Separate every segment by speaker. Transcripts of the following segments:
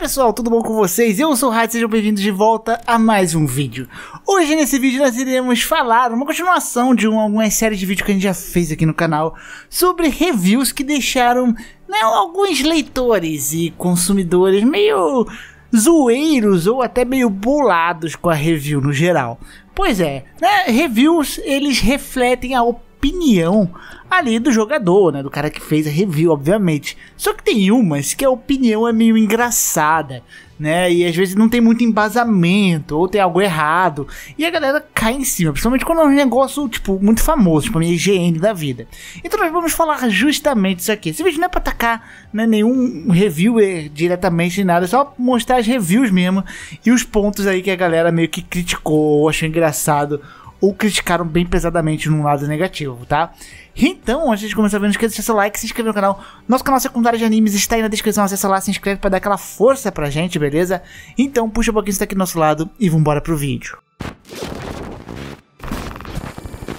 Speaker 1: pessoal, tudo bom com vocês? Eu sou o Raid, sejam bem-vindos de volta a mais um vídeo. Hoje nesse vídeo nós iremos falar uma continuação de uma, algumas série de vídeos que a gente já fez aqui no canal sobre reviews que deixaram né, alguns leitores e consumidores meio zoeiros ou até meio bolados com a review no geral. Pois é, né, reviews eles refletem a opinião opinião ali do jogador, né? Do cara que fez a review, obviamente. Só que tem umas que a opinião é meio engraçada, né? E às vezes não tem muito embasamento, ou tem algo errado. E a galera cai em cima, principalmente quando é um negócio, tipo, muito famoso, tipo a minha higiene da vida. Então nós vamos falar justamente isso aqui. Esse vídeo não é pra atacar né, nenhum reviewer eh, diretamente nem nada, é só mostrar as reviews mesmo e os pontos aí que a galera meio que criticou, achou engraçado ou criticaram bem pesadamente num lado negativo, tá? Então, antes de começar não esqueça de deixar seu like, se inscrever no canal. Nosso canal secundário de animes está aí na descrição, acessa lá, se inscreve para dar aquela força pra gente, beleza? Então, puxa um pouquinho, está aqui do nosso lado e vambora pro vídeo.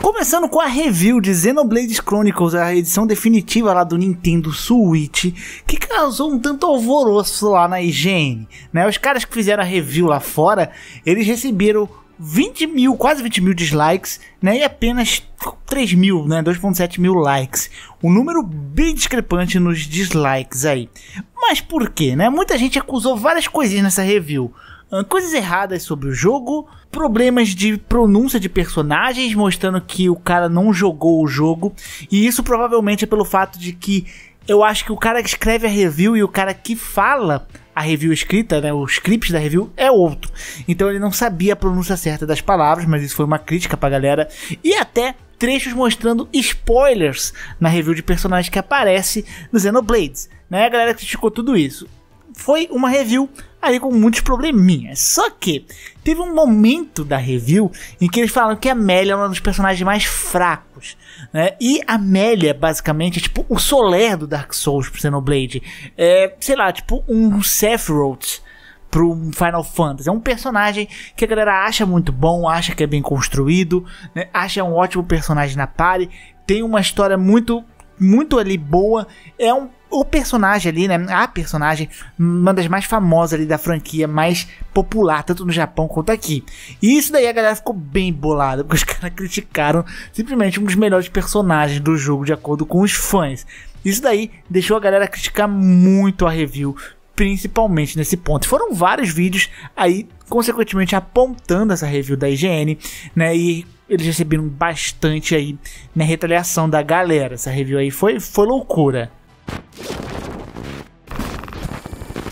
Speaker 1: Começando com a review de Xenoblade Chronicles, a edição definitiva lá do Nintendo Switch, que causou um tanto alvoroço lá na IGN. Né? Os caras que fizeram a review lá fora, eles receberam 20 mil, quase 20 mil dislikes, né? E apenas 3 mil, né? 2.7 mil likes. Um número bem discrepante nos dislikes aí. Mas por quê, né? Muita gente acusou várias coisinhas nessa review. Ah, coisas erradas sobre o jogo, problemas de pronúncia de personagens, mostrando que o cara não jogou o jogo, e isso provavelmente é pelo fato de que eu acho que o cara que escreve a review e o cara que fala a review escrita, né, o script da review é outro. Então ele não sabia a pronúncia certa das palavras, mas isso foi uma crítica pra galera e até trechos mostrando spoilers na review de personagens que aparece no Xenoblades, né? A galera criticou tudo isso. Foi uma review aí com muitos probleminhas. Só que teve um momento da review em que eles falam que a Amélia é um dos personagens mais fracos. Né? E a Amélia, basicamente, é tipo o Soler do Dark Souls pro Xenoblade. É, sei lá, tipo um Sephiroth pro Final Fantasy. É um personagem que a galera acha muito bom, acha que é bem construído, né? acha um ótimo personagem na party, tem uma história muito muito ali boa. É um o personagem ali, né? A personagem, uma das mais famosas ali da franquia, mais popular, tanto no Japão quanto aqui. E isso daí a galera ficou bem bolada, porque os caras criticaram simplesmente um dos melhores personagens do jogo, de acordo com os fãs. Isso daí deixou a galera criticar muito a review, principalmente nesse ponto. Foram vários vídeos aí, consequentemente, apontando essa review da IGN, né? E eles receberam bastante aí na retaliação da galera. Essa review aí foi, foi loucura.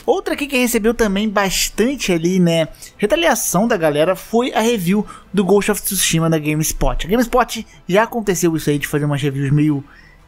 Speaker 1: Outra aqui que recebeu também bastante ali, né, retaliação da galera foi a review do Ghost of Tsushima da GameSpot. A GameSpot já aconteceu isso aí de fazer umas reviews meio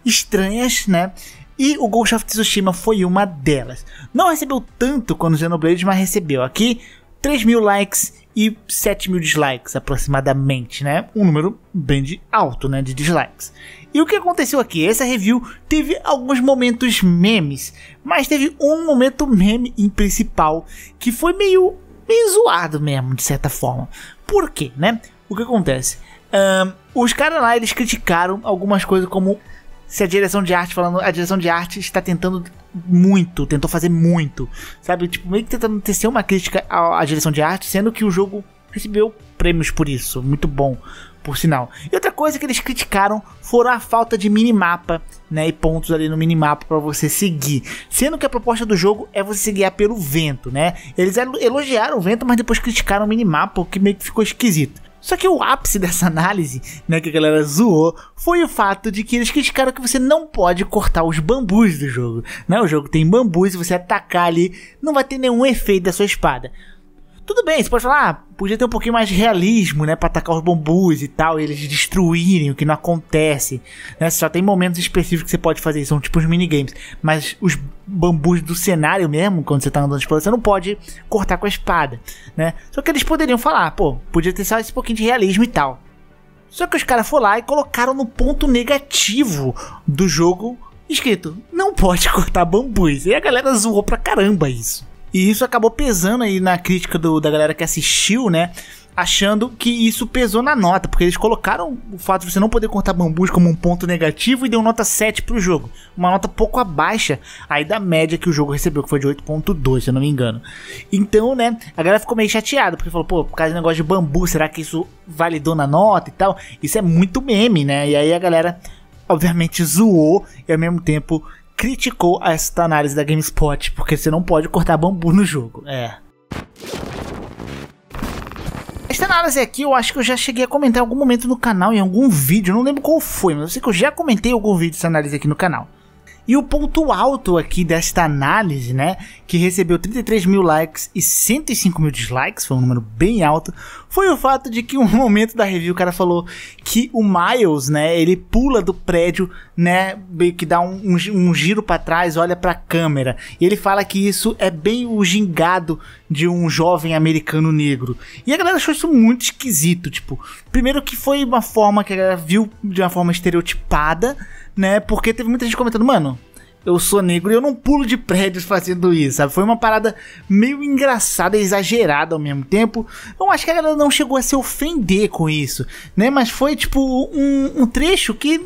Speaker 1: estranhas, né? E o Ghost of Tsushima foi uma delas. Não recebeu tanto quando o Xenoblade, mas recebeu aqui 3 mil likes e 7 mil dislikes aproximadamente, né? Um número bem de alto, né? De dislikes. E o que aconteceu aqui? Essa review teve alguns momentos memes, mas teve um momento meme em principal que foi meio, meio zoado mesmo, de certa forma. Por quê, né? O que acontece? Um, os caras lá eles criticaram algumas coisas como se a direção de arte falando, a direção de arte está tentando muito, tentou fazer muito, sabe? Tipo, meio que tentando tecer uma crítica à, à direção de arte, sendo que o jogo recebeu prêmios por isso, muito bom, por sinal. E outra coisa que eles criticaram foram a falta de minimapa, né, e pontos ali no minimapa para você seguir, sendo que a proposta do jogo é você se guiar pelo vento, né? Eles elogiaram o vento, mas depois criticaram o minimapa, o que meio que ficou esquisito. Só que o ápice dessa análise, né, que a galera zoou, foi o fato de que eles criticaram que você não pode cortar os bambus do jogo. Né? O jogo tem bambus e você atacar ali não vai ter nenhum efeito da sua espada. Tudo bem, você pode falar, ah, podia ter um pouquinho mais de realismo, né, para atacar os bambus e tal, e eles destruírem, o que não acontece. Né? Só tem momentos específicos que você pode fazer, são tipo os minigames. Mas os bambus do cenário mesmo, quando você tá andando de exploração, você não pode cortar com a espada, né? Só que eles poderiam falar, ah, pô, podia ter só esse pouquinho de realismo e tal. Só que os caras foram lá e colocaram no ponto negativo do jogo escrito: não pode cortar bambus. E a galera zoou pra caramba isso. E isso acabou pesando aí na crítica do, da galera que assistiu, né? achando que isso pesou na nota, porque eles colocaram o fato de você não poder cortar bambus como um ponto negativo e deu nota 7 pro jogo. Uma nota pouco abaixo aí da média que o jogo recebeu, que foi de 8.2, se eu não me engano. Então, né, a galera ficou meio chateada, porque falou, pô, por causa do negócio de bambu, será que isso validou na nota e tal? Isso é muito meme, né? E aí a galera, obviamente, zoou e ao mesmo tempo criticou esta análise da GameSpot, porque você não pode cortar bambu no jogo. É. Mercenários é aqui, eu acho que eu já cheguei a comentar em algum momento no canal, em algum vídeo, não lembro qual foi, mas eu sei que eu já comentei algum vídeo de análise aqui no canal. E o ponto alto aqui desta análise, né, que recebeu 33 mil likes e 105 mil dislikes, foi um número bem alto, foi o fato de que um momento da review o cara falou que o Miles, né, ele pula do prédio, né, meio que dá um, um, um giro para trás, olha para a câmera. E ele fala que isso é bem o gingado de um jovem americano negro. E a galera achou isso muito esquisito, tipo, primeiro que foi uma forma que a galera viu de uma forma estereotipada, né? Porque teve muita gente comentando, mano, eu sou negro e eu não pulo de prédios fazendo isso, sabe? Foi uma parada meio engraçada, exagerada ao mesmo tempo. Eu acho que a galera não chegou a se ofender com isso, né? Mas foi tipo um, um trecho que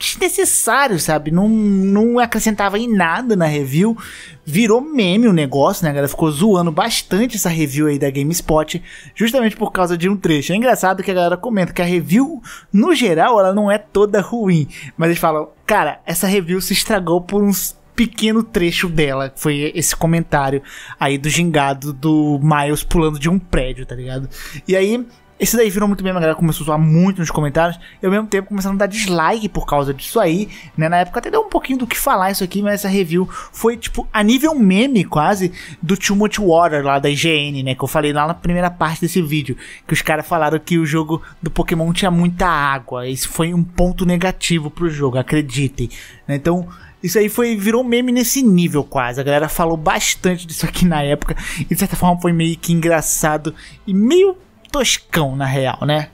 Speaker 1: desnecessário, sabe? Não, não acrescentava em nada na review. Virou meme o negócio, né, galera? Ficou zoando bastante essa review aí da GameSpot, justamente por causa de um trecho. É engraçado que a galera comenta que a review, no geral, ela não é toda ruim. Mas eles falam, cara, essa review se estragou por uns pequeno trecho dela. Foi esse comentário aí do gingado do Miles pulando de um prédio, tá ligado? E aí esse daí virou muito meme, a galera começou a zoar muito nos comentários. E ao mesmo tempo começaram a dar dislike por causa disso aí, né? Na época até deu um pouquinho do que falar isso aqui, mas essa review foi, tipo, a nível meme quase do Too Much Water lá da IGN, né? Que eu falei lá na primeira parte desse vídeo. Que os caras falaram que o jogo do Pokémon tinha muita água. Isso foi um ponto negativo pro jogo, acreditem. Né? Então. Isso aí foi, virou meme nesse nível quase. A galera falou bastante disso aqui na época. E de certa forma foi meio que engraçado e meio toscão na real, né?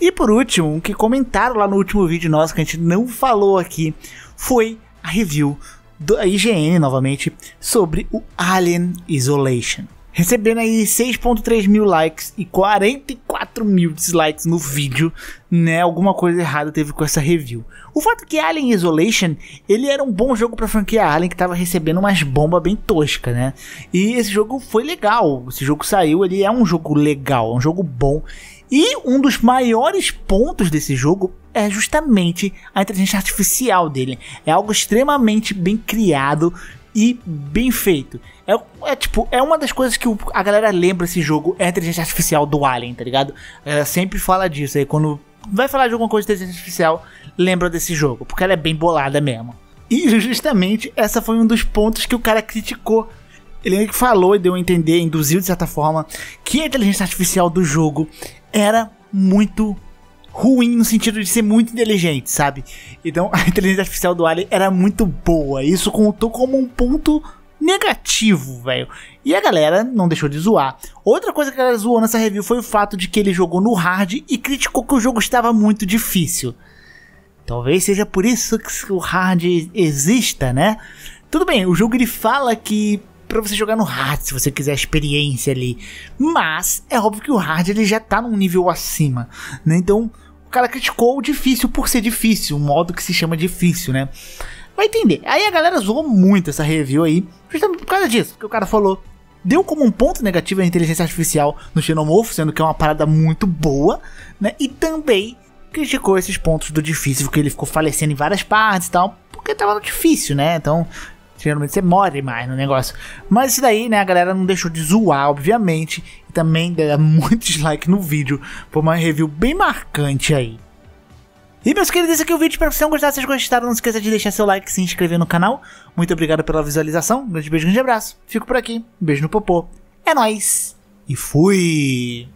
Speaker 1: E por último, o que comentaram lá no último vídeo nosso que a gente não falou aqui foi a review da IGN novamente sobre o Alien Isolation. Recebendo aí 6.3 mil likes e 44 4 mil dislikes no vídeo, né? Alguma coisa errada teve com essa review. O fato é que Alien Isolation, ele era um bom jogo pra franquia Alien, que tava recebendo umas bombas bem tosca, né? E esse jogo foi legal. Esse jogo saiu, ele é um jogo legal, é um jogo bom. E um dos maiores pontos desse jogo é justamente a inteligência artificial dele. É algo extremamente bem criado, e bem feito. É, é, tipo, é uma das coisas que o, a galera lembra esse jogo, é a inteligência artificial do Alien, tá ligado? Ela sempre fala disso aí, quando vai falar de alguma coisa de inteligência artificial, lembra desse jogo, porque ela é bem bolada mesmo. E justamente essa foi um dos pontos que o cara criticou. Ele falou e deu a entender, induziu de certa forma, que a inteligência artificial do jogo era muito ruim no sentido de ser muito inteligente, sabe? Então a inteligência artificial do Alien era muito boa. Isso contou como um ponto negativo, velho. E a galera não deixou de zoar. Outra coisa que a galera zoou nessa review foi o fato de que ele jogou no hard e criticou que o jogo estava muito difícil. Talvez seja por isso que o hard exista, né? Tudo bem, o jogo ele fala que para você jogar no hard, se você quiser experiência ali. Mas é óbvio que o hard ele já tá num nível acima, né? Então, o cara criticou o difícil por ser difícil, o modo que se chama difícil, né? Vai entender. Aí a galera zoou muito essa review aí, justamente por causa disso, o cara falou. Deu como um ponto negativo a inteligência artificial no Xenomorfo, sendo que é uma parada muito boa, né? E também criticou esses pontos do difícil, porque ele ficou falecendo em várias partes e tal, porque tava no difícil, né? Então, geralmente você morre mais no negócio. Mas isso daí, né, a galera não deixou de zoar, obviamente, também dera muito dislike no vídeo, por uma review bem marcante aí. E meus queridos, esse aqui é o vídeo, espero que vocês tenham gostado, se vocês gostaram não esqueça de deixar seu like e se inscrever no canal. Muito obrigado pela visualização, um grande beijo, um grande abraço, fico por aqui, um beijo no popô, é nóis e fui!